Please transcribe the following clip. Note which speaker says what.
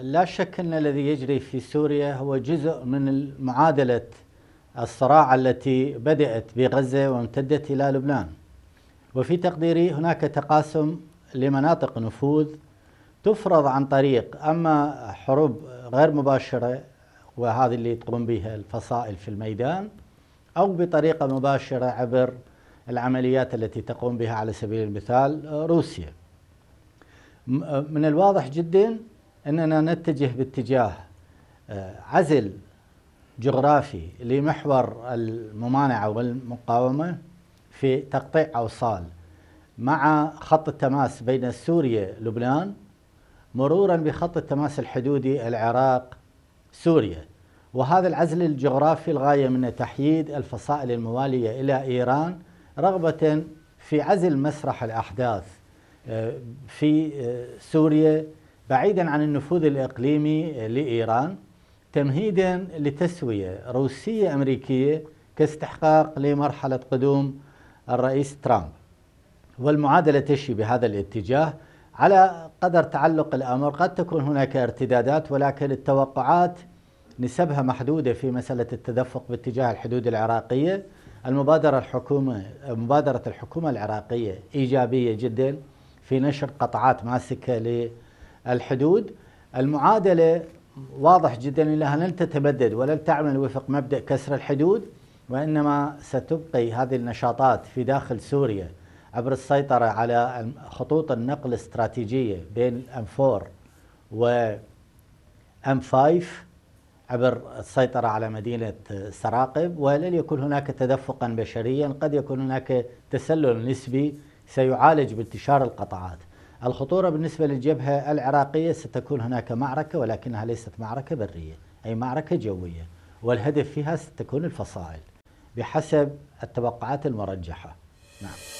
Speaker 1: لا شك أن الذي يجري في سوريا هو جزء من معادلة الصراع التي بدأت بغزة وامتدت إلى لبنان وفي تقديري هناك تقاسم لمناطق نفوذ تفرض عن طريق أما حروب غير مباشرة وهذه اللي تقوم بها الفصائل في الميدان أو بطريقة مباشرة عبر العمليات التي تقوم بها على سبيل المثال روسيا من الواضح جدا أننا نتجه باتجاه آه، عزل جغرافي لمحور الممانعة والمقاومة في تقطيع أوصال مع خط التماس بين سوريا لبنان مرورا بخط التماس الحدودي العراق سوريا وهذا العزل الجغرافي الغاية من تحييد الفصائل الموالية إلى إيران رغبة في عزل مسرح الأحداث آه، في آه، سوريا بعيدا عن النفوذ الإقليمي لإيران تمهيدا لتسوية روسية أمريكية كاستحقاق لمرحلة قدوم الرئيس ترامب والمعادلة تشي بهذا الاتجاه على قدر تعلق الأمر قد تكون هناك ارتدادات ولكن التوقعات نسبها محدودة في مسألة التدفق باتجاه الحدود العراقية المبادرة الحكومة مبادرة الحكومة العراقية إيجابية جدا في نشر قطعات ماسكة الحدود المعادلة واضح جدا أنها لن تتبدد ولن تعمل وفق مبدأ كسر الحدود وإنما ستبقي هذه النشاطات في داخل سوريا عبر السيطرة على خطوط النقل الاستراتيجية بين M4 و M5 عبر السيطرة على مدينة سراقب ولن يكون هناك تدفقا بشريا قد يكون هناك تسلل نسبي سيعالج بانتشار القطاعات الخطورة بالنسبة للجبهة العراقية ستكون هناك معركة ولكنها ليست معركة برية أي معركة جوية والهدف فيها ستكون الفصائل بحسب التوقعات المرجحة نعم